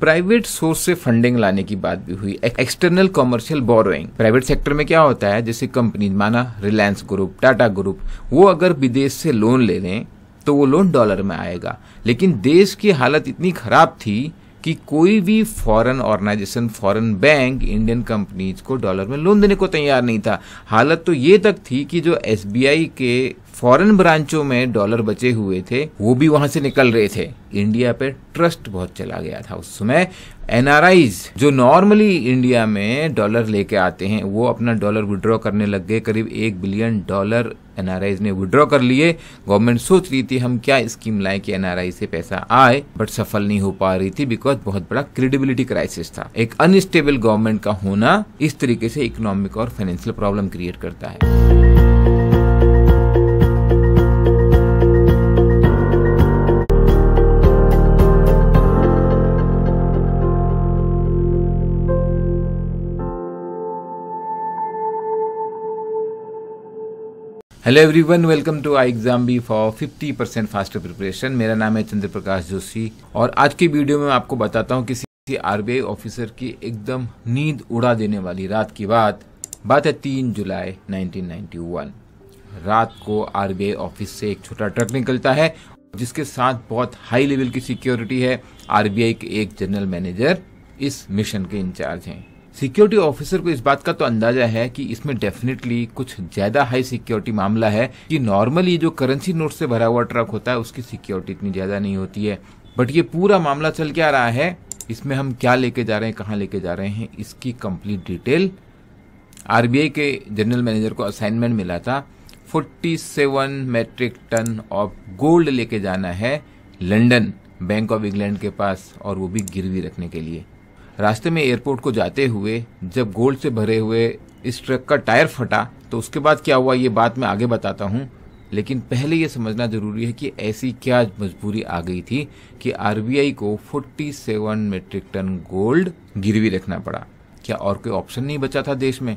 Private source से funding लाने की बात भी हुई external commercial borrowing private sector में क्या होता है जैसे कंपनी माना रिलायंस ग्रुप टाटा ग्रुप वो अगर विदेश से लोन ले लें तो वो लोन डॉलर में आएगा लेकिन देश की हालत इतनी खराब थी कि कोई भी foreign organisation foreign bank Indian companies को डॉलर में लोन देने को तैयार नहीं था हालत तो ये तक थी कि जो एसबीआई के फॉरेन ब्रांचों में डॉलर बचे हुए थे वो भी वहां से निकल रहे थे इंडिया पे ट्रस्ट बहुत चला गया था उस समय एनआरआईज जो नॉर्मली इंडिया में डॉलर लेके आते हैं वो अपना डॉलर विड्रॉ करने लग गए करीब एक बिलियन डॉलर एनआरआईज ने विड्रॉ कर लिए गवर्नमेंट सोच रही थी हम क्या स्कीम लाए कि एनआरआई से पैसा आए बट सफल नहीं हो पा रही थी बिकॉज बहुत बड़ा क्रेडिबिलिटी क्राइसिस था एक अनस्टेबल गवर्नमेंट का होना इस तरीके से इकोनॉमिक और फाइनेंशियल प्रॉब्लम क्रिएट करता है hello everyone welcome to I exam B for 50 percent faster preparation मेरा नाम है चंद्र प्रकाश जोशी और आज की वीडियो में आपको बताता हूँ किसी आरबीआई ऑफिसर की एकदम नींद उड़ा देने वाली रात की बात बात है तीन जुलाई 1991 रात को आरबीआई ऑफिस से एक छोटा ट्रक निकलता है जिसके साथ बहुत हाई लेवल की सिक्योरिटी है आरबीआई के एक जनरल मैनेजर इस मिशन के इंचार्ज हैं सिक्योरिटी ऑफिसर को इस बात का तो अंदाजा है कि इसमें डेफिनेटली कुछ ज्यादा हाई सिक्योरिटी मामला है कि नॉर्मली जो करेंसी नोट से भरा हुआ ट्रक होता है उसकी सिक्योरिटी इतनी ज्यादा नहीं होती है बट ये पूरा मामला चल क्या रहा है इसमें हम क्या लेके जा रहे हैं कहाँ लेके जा रहे हैं इसकी कंप्लीट डिटेल आरबीआई के जनरल मैनेजर को असाइनमेंट मिला था 47 मेट्रिक टन ऑफ गोल्ड लेके जाना है लंदन बैंक ऑफ इंग्लैंड के पास और वो भी गिरवी रखने के लिए रास्ते में एयरपोर्ट को जाते हुए जब गोल्ड से भरे हुए इस ट्रक का टायर फटा तो उसके बाद क्या हुआ ये बात मैं आगे बताता हूँ लेकिन पहले ये समझना ज़रूरी है कि ऐसी क्या मजबूरी आ गई थी कि आरबीआई को 47 मेट्रिक टन गोल्ड गिरवी रखना पड़ा क्या और कोई ऑप्शन नहीं बचा था देश में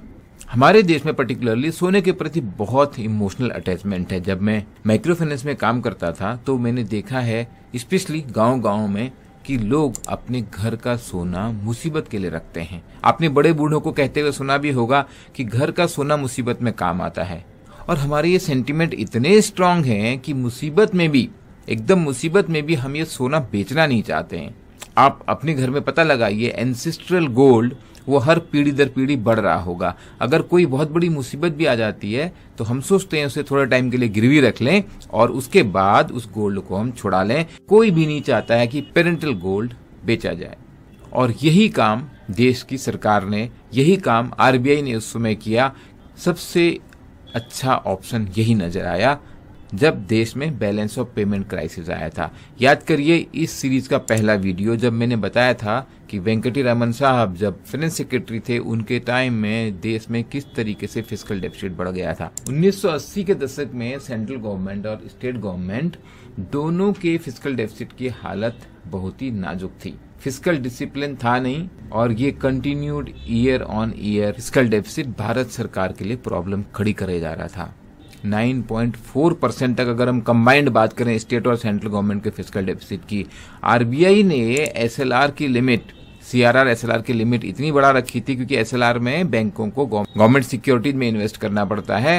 हमारे देश में पर्टिकुलरली सोने के प्रति बहुत इमोशनल अटैचमेंट है जब मैं माइक्रो फाइनेंस में काम करता था तो मैंने देखा है स्पेशली गांव गांव में कि लोग अपने घर का सोना मुसीबत के लिए रखते हैं आपने बड़े बूढ़ों को कहते हुए सुना भी होगा कि घर का सोना मुसीबत में काम आता है और हमारे ये सेंटिमेंट इतने स्ट्रांग हैं कि मुसीबत में भी एकदम मुसीबत में भी हम ये सोना बेचना नहीं चाहते हैं आप अपने घर में पता लगाइए एंसिस्ट्रल गोल्ड वो हर पीढ़ी दर पीढ़ी बढ़ रहा होगा अगर कोई बहुत बड़ी मुसीबत भी आ जाती है तो हम सोचते हैं उसे थोड़ा टाइम के लिए गिरवी रख लें और उसके बाद उस गोल्ड को हम छुड़ा लें कोई भी नहीं चाहता है कि पेरेंटल गोल्ड बेचा जाए और यही काम देश की सरकार ने यही काम आरबीआई ने उस समय किया सबसे अच्छा ऑप्शन यही नजर आया जब देश में बैलेंस ऑफ पेमेंट क्राइसिस आया था याद करिए इस सीरीज का पहला वीडियो जब मैंने बताया था कि वेंकटी रामन साहब जब फाइनेंस सेक्रेटरी थे उनके टाइम में देश में किस तरीके से फिजिकल डेफिसिट बढ़ गया था 1980 के दशक में सेंट्रल गवर्नमेंट और स्टेट गवर्नमेंट दोनों के फिजिकल डेफिसिट की हालत बहुत ही नाजुक थी फिजिकल डिसिप्लिन था नहीं और ये continued year on year physical deficit Bharat सरकार के लिए प्रॉब्लम खड़ी करे जा रहा था 9.4 परसेंट तक अगर हम कंबाइंड बात करें स्टेट और सेंट्रल गवर्नमेंट के फिजिकल डेफिसिट की आरबीआई ने एसएलआर की लिमिट सीआरआर एसएलआर की लिमिट इतनी बड़ा रखी थी क्योंकि एसएलआर में बैंकों को गवर्नमेंट सिक्योरिटीज में इन्वेस्ट करना पड़ता है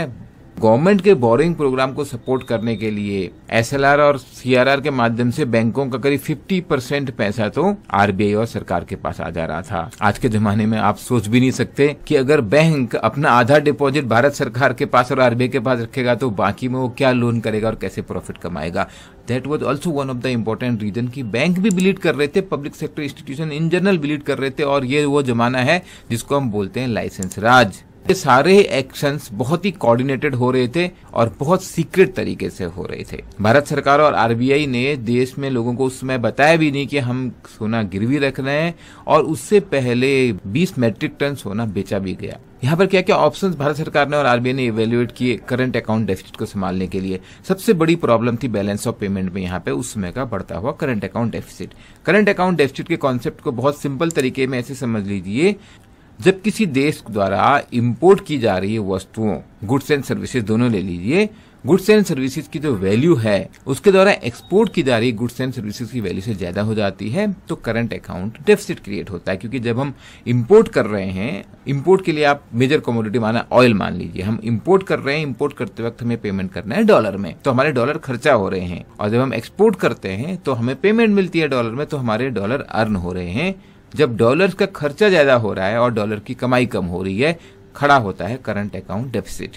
गवर्नमेंट के बोरिंग प्रोग्राम को सपोर्ट करने के लिए एसएलआर और सीआरआर के माध्यम से बैंकों का करीब 50 परसेंट पैसा तो आरबीआई और सरकार के पास आ जा रहा था आज के जमाने में आप सोच भी नहीं सकते कि अगर बैंक अपना आधा डिपॉजिट भारत सरकार के पास और आरबीआई के पास रखेगा तो बाकी में वो क्या लोन करेगा और कैसे प्रॉफिट कमाएगा that was also one of the important reason की बैंक भी बिलीड कर रहे थे public sector institution in general bleed कर रहे थे और ये वो जमाना है जिसको हम बोलते हैं लाइसेंस राज ये सारे एक्शंस बहुत ही कोऑर्डिनेटेड हो रहे थे और बहुत सीक्रेट तरीके से हो रहे थे भारत सरकार और आरबीआई ने देश में लोगों को उस समय बताया भी नहीं कि हम सोना गिरवी रख रहे हैं और उससे पहले 20 मेट्रिक टन सोना बेचा भी गया यहाँ पर क्या क्या ऑप्शन भारत सरकार ने और आरबीआई ने इवेल्युएट किए करंट अकाउंट डेफिसिट को संभालने के लिए सबसे बड़ी प्रॉब्लम थी बैलेंस ऑफ पेमेंट में यहाँ पे उस समय का बढ़ता हुआ current account deficit current account deficit के कॉन्सेप्ट को बहुत सिंपल तरीके में ऐसे समझ लीजिए जब किसी देश द्वारा इम्पोर्ट की जा रही वस्तुओं गुड्स एंड सर्विसेज दोनों ले लीजिए गुड्स एंड सर्विसेज की जो तो वैल्यू है उसके द्वारा एक्सपोर्ट की जा रही गुड्स एंड सर्विसेज की वैल्यू से ज्यादा हो जाती है तो करंट अकाउंट डेफिसिट क्रिएट होता है क्योंकि जब हम इम्पोर्ट कर रहे हैं इम्पोर्ट के लिए आप मेजर कमोडिटी माना ऑयल मान लीजिए हम इम्पोर्ट कर रहे हैं इम्पोर्ट करते वक्त हमें पेमेंट करना है डॉलर में तो हमारे डॉलर खर्चा हो रहे हैं और जब हम एक्सपोर्ट करते हैं तो हमें पेमेंट मिलती है डॉलर में तो हमारे डॉलर अर्न हो रहे हैं जब डॉलर का खर्चा ज़्यादा हो रहा है और डॉलर की कमाई कम हो रही है खड़ा होता है करंट अकाउंट डेफिसिट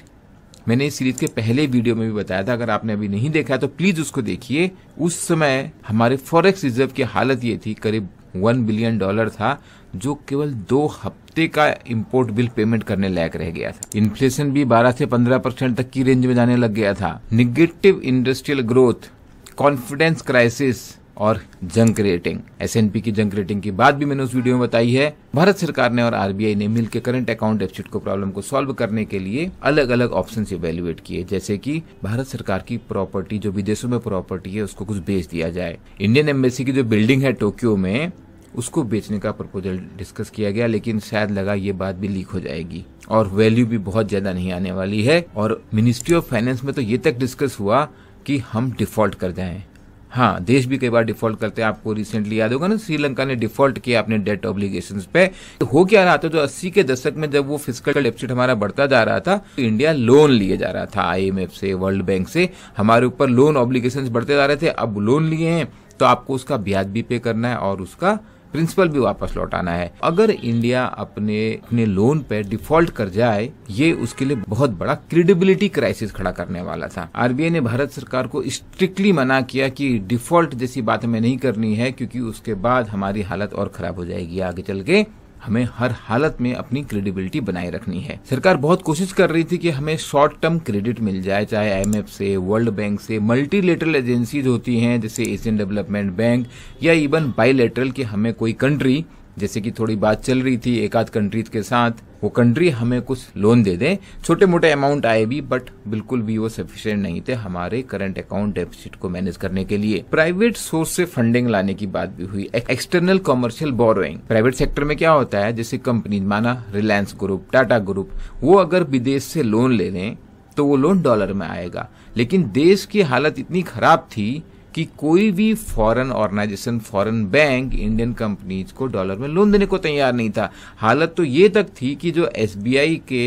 मैंने इस सीरीज के पहले वीडियो में भी बताया था अगर आपने अभी नहीं देखा है तो प्लीज उसको देखिए उस समय हमारे फॉरेक्स रिजर्व की हालत ये थी करीब वन बिलियन डॉलर था जो केवल दो हफ्ते का इम्पोर्ट बिल पेमेंट करने लायक रह गया था इन्फ्लेशन भी 12 से 15 परसेंट तक की रेंज में जाने लग गया था negative industrial growth confidence crisis और जंक रेटिंग एस की जंक रेटिंग की बात भी मैंने उस वीडियो में बताई है भारत सरकार ने और आरबीआई ने मिलकर करंट अकाउंट डेफिसिट को प्रॉब्लम को सॉल्व करने के लिए अलग अलग ऑप्शन इवेल्युएट किए जैसे की भारत सरकार की प्रॉपर्टी जो विदेशों में प्रॉपर्टी है उसको कुछ बेच दिया जाए इंडियन एम्बेसी की जो बिल्डिंग है टोक्यो में उसको बेचने का प्रपोजल डिस्कस किया गया लेकिन शायद लगा ये बात भी लीक हो जाएगी और वैल्यू भी बहुत ज्यादा नहीं आने वाली है और मिनिस्ट्री ऑफ फाइनेंस में तो ये तक डिस्कस हुआ कि हम डिफॉल्ट कर जाएं हाँ देश भी कई बार डिफॉल्ट करते हैं आपको रिसेंटली याद होगा ना श्रीलंका ने डिफॉल्ट किया अपने डेट ऑब्लिगेशन पे तो हो क्या रहा था जो तो अस्सी के दशक में जब वो फिजिकल डेफिसिट हमारा बढ़ता जा रहा था तो इंडिया लोन लिए जा रहा था आईएमएफ से वर्ल्ड बैंक से हमारे ऊपर लोन ऑब्लिगेशन बढ़ते जा रहे थे अब लोन लिए हैं तो आपको उसका ब्याज भी पे करना है और उसका प्रिंसिपल भी वापस लौटाना है अगर इंडिया अपने अपने लोन पे डिफॉल्ट कर जाए ये उसके लिए बहुत बड़ा क्रेडिबिलिटी क्राइसिस खड़ा करने वाला था आरबीआई ने भारत सरकार को स्ट्रिक्टली मना किया कि डिफॉल्ट जैसी बात हमें नहीं करनी है क्योंकि उसके बाद हमारी हालत और खराब हो जाएगी आगे चल के हमें हर हालत में अपनी क्रेडिबिलिटी बनाए रखनी है सरकार बहुत कोशिश कर रही थी कि हमें शॉर्ट टर्म क्रेडिट मिल जाए चाहे आईएमएफ से वर्ल्ड बैंक से मल्टीलेटरल एजेंसीज होती हैं जैसे एशियन डेवलपमेंट बैंक या इवन बाईलेटरल कि हमें कोई कंट्री जैसे कि थोड़ी बात चल रही थी एक आध कंट्रीज के साथ वो कंट्री हमें कुछ लोन दे दें छोटे मोटे अमाउंट आए भी बट बिल्कुल भी वो सफिशियंट नहीं थे हमारे करंट अकाउंट डेफिसिट को मैनेज करने के लिए प्राइवेट सोर्स से फंडिंग लाने की बात भी हुई external commercial borrowing private sector में क्या होता है जैसे कंपनी माना रिलायंस ग्रुप टाटा ग्रुप वो अगर विदेश से लोन ले लें तो वो लोन डॉलर में आएगा लेकिन देश की हालत इतनी खराब थी कि कोई भी foreign organisation foreign bank Indian companies को डॉलर में लोन देने को तैयार नहीं था हालत तो ये तक थी कि जो एसबीआई के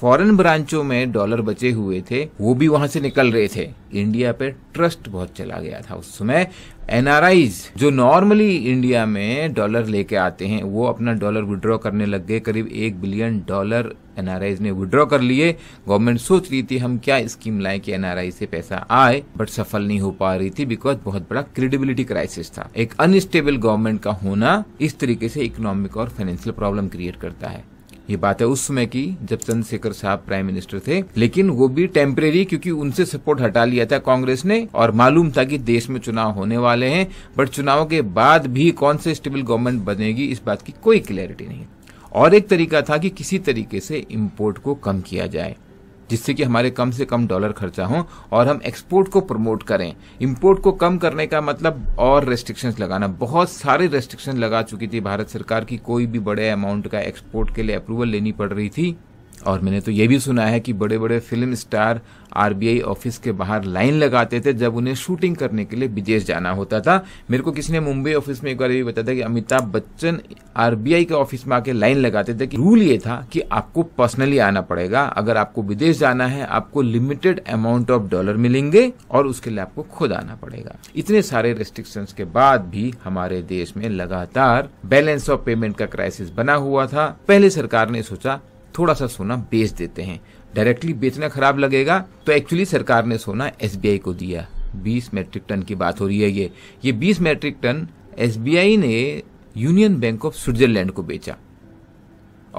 फॉरेन ब्रांचों में डॉलर बचे हुए थे वो भी वहां से निकल रहे थे इंडिया पे ट्रस्ट बहुत चला गया था उस समय एनआरआईज जो नॉर्मली इंडिया में डॉलर लेके आते हैं वो अपना डॉलर विड्रॉ करने लग गए करीब एक बिलियन डॉलर एनआरआई ने विड्रॉ कर लिए गवर्नमेंट सोच रही थी हम क्या स्कीम लाए कि एनआरआई से पैसा आए बट सफल नहीं हो पा रही थी बिकॉज बहुत बड़ा क्रेडिबिलिटी क्राइसिस था एक अनस्टेबल गवर्नमेंट का होना इस तरीके से इकोनॉमिक और फाइनेंशियल प्रॉब्लम क्रिएट करता है ये बात है उस समय की जब चंद्रशेखर साहब प्राइम मिनिस्टर थे लेकिन वो भी टेम्परेरी क्योंकि उनसे सपोर्ट हटा लिया था कांग्रेस ने और मालूम था कि देश में चुनाव होने वाले हैं बट चुनाव के बाद भी कौन से स्टेबल गवर्नमेंट बनेगी इस बात की कोई क्लैरिटी नहीं और एक तरीका था कि किसी तरीके से इम्पोर्ट को कम किया जाए जिससे कि हमारे कम से कम डॉलर खर्चा हो और हम एक्सपोर्ट को प्रमोट करें इम्पोर्ट को कम करने का मतलब और रेस्ट्रिक्शंस लगाना बहुत सारे रेस्ट्रिक्शन लगा चुकी थी भारत सरकार की कोई भी बड़े अमाउंट का एक्सपोर्ट के लिए अप्रूवल लेनी पड़ रही थी और मैंने तो ये भी सुना है कि बड़े बड़े फिल्म स्टार आरबीआई ऑफिस के बाहर लाइन लगाते थे जब उन्हें शूटिंग करने के लिए विदेश जाना होता था मेरे को किसी ने मुंबई ऑफिस में एक बार ये बताया था कि अमिताभ बच्चन आरबीआई के ऑफिस में आके लाइन लगाते थे कि रूल ये था कि आपको पर्सनली आना पड़ेगा अगर आपको विदेश जाना है आपको लिमिटेड अमाउंट ऑफ डॉलर मिलेंगे और उसके लिए आपको खुद आना पड़ेगा इतने सारे रेस्ट्रिक्शन के बाद भी हमारे देश में लगातार बैलेंस ऑफ पेमेंट का क्राइसिस बना हुआ था पहले सरकार ने सोचा थोड़ा सा सोना बेच देते हैं डायरेक्टली बेचना खराब लगेगा तो एक्चुअली सरकार ने सोना एस को दिया 20 मेट्रिक टन की बात हो रही है ये ये 20 मेट्रिक टन एस ने यूनियन बैंक ऑफ स्विट्जरलैंड को बेचा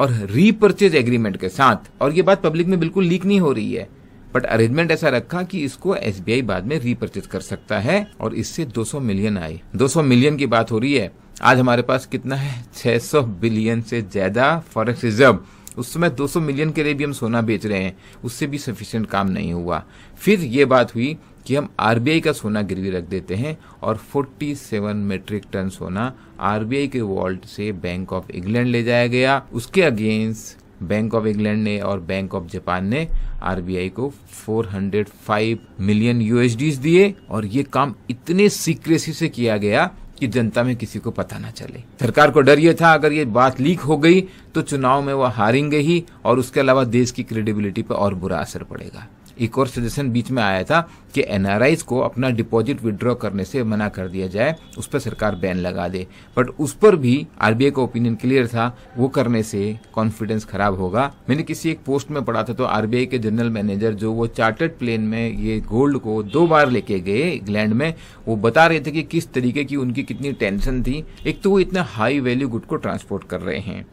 और रीपर्चेज एग्रीमेंट के साथ और ये बात पब्लिक में बिल्कुल लीक नहीं हो रही है बट अरेंजमेंट ऐसा रखा कि इसको एसबीआई बाद में रीपर्चेज कर सकता है और इससे 200 मिलियन आए 200 मिलियन की बात हो रही है आज हमारे पास कितना है 600 बिलियन से ज्यादा फॉरेक्स रिजर्व उस समय 200 मिलियन के लिए भी हम सोना बेच रहे हैं उससे भी सफिशियंट काम नहीं हुआ फिर ये बात हुई कि हम आरबीआई का सोना गिरवी रख देते हैं और 47 मेट्रिक टन सोना आरबीआई के वॉल्ट से बैंक ऑफ इंग्लैंड ले जाया गया उसके अगेंस्ट बैंक ऑफ इंग्लैंड ने और बैंक ऑफ जापान ने आरबीआई को 405 मिलियन यूएसडीज दिए और ये काम इतने सीक्रेसी से किया गया कि जनता में किसी को पता ना चले सरकार को डर ये था अगर ये बात लीक हो गई तो चुनाव में वह हारेंगे ही और उसके अलावा देश की क्रेडिबिलिटी पर और बुरा असर पड़ेगा एक और सजेशन बीच में आया था कि एन को अपना डिपॉजिट विड्रॉ करने से मना कर दिया जाए उस पर सरकार बैन लगा दे बट उस पर भी आरबीआई का ओपिनियन क्लियर था वो करने से कॉन्फिडेंस खराब होगा मैंने किसी एक पोस्ट में पढ़ा था तो आरबीआई के जनरल मैनेजर जो वो चार्टर्ड प्लेन में ये गोल्ड को दो बार लेके गए इंग्लैंड में वो बता रहे थे कि किस तरीके की उनकी कितनी टेंशन थी एक तो वो इतना हाई वैल्यू गुड को ट्रांसपोर्ट कर रहे हैं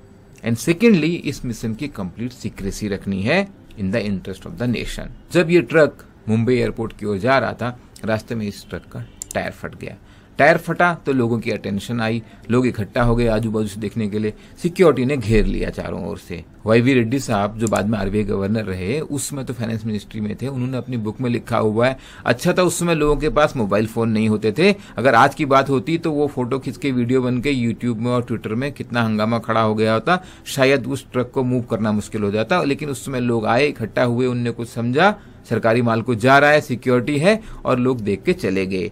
एंड सेकेंडली इस मिशन की कंप्लीट सीक्रेसी रखनी है in the interest of the nation जब ये ट्रक मुंबई एयरपोर्ट की ओर जा रहा था रास्ते में इस ट्रक का टायर फट गया टायर फटा तो लोगों की अटेंशन आई लोग इकट्ठा हो गए आजू बाजू से देखने के लिए सिक्योरिटी ने घेर लिया चारों ओर से वाई वी रेड्डी साहब जो बाद में आरबीआई गवर्नर रहे उस समय तो फाइनेंस मिनिस्ट्री में थे उन्होंने अपनी बुक में लिखा हुआ है अच्छा था उस समय लोगों के पास मोबाइल फोन नहीं होते थे अगर आज की बात होती तो वो फोटो खींच के वीडियो बन के यूट्यूब में और ट्विटर में कितना हंगामा खड़ा हो गया होता शायद उस ट्रक को मूव करना मुश्किल हो जाता लेकिन उस समय लोग आए इकट्ठा हुए उनने कुछ समझा सरकारी माल को जा रहा है सिक्योरिटी है और लोग देख के चले गए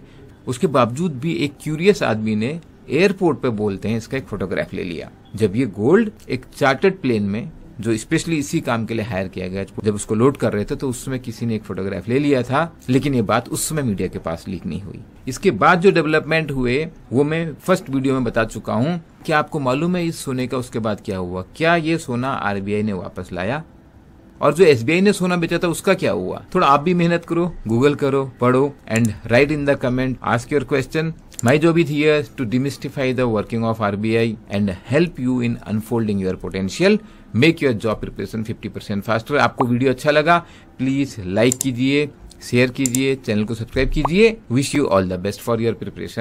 उसके बावजूद भी एक क्यूरियस आदमी ने एयरपोर्ट पे बोलते हैं इसका एक फोटोग्राफ ले लिया जब ये गोल्ड एक चार्टर्ड प्लेन में जो स्पेशली इसी काम के लिए हायर किया गया जब उसको लोड कर रहे थे तो उसमें किसी ने एक फोटोग्राफ ले लिया था लेकिन ये बात उस समय मीडिया के पास लीक नहीं हुई इसके बाद जो डेवलपमेंट हुए वो मैं फर्स्ट वीडियो में बता चुका हूँ क्या आपको मालूम है इस सोने का उसके बाद क्या हुआ क्या ये सोना आरबीआई ने वापस लाया और जो एस ने सोना बेचा था उसका क्या हुआ थोड़ा आप भी मेहनत करो गूगल करो पढ़ो and write in the comment ask your question My job is here to demystify the working of RBI and help you in unfolding your potential. Make your job preparation 50% faster. आपको वीडियो अच्छा लगा please like कीजिए share कीजिए channel को subscribe कीजिए wish you all the best for your preparation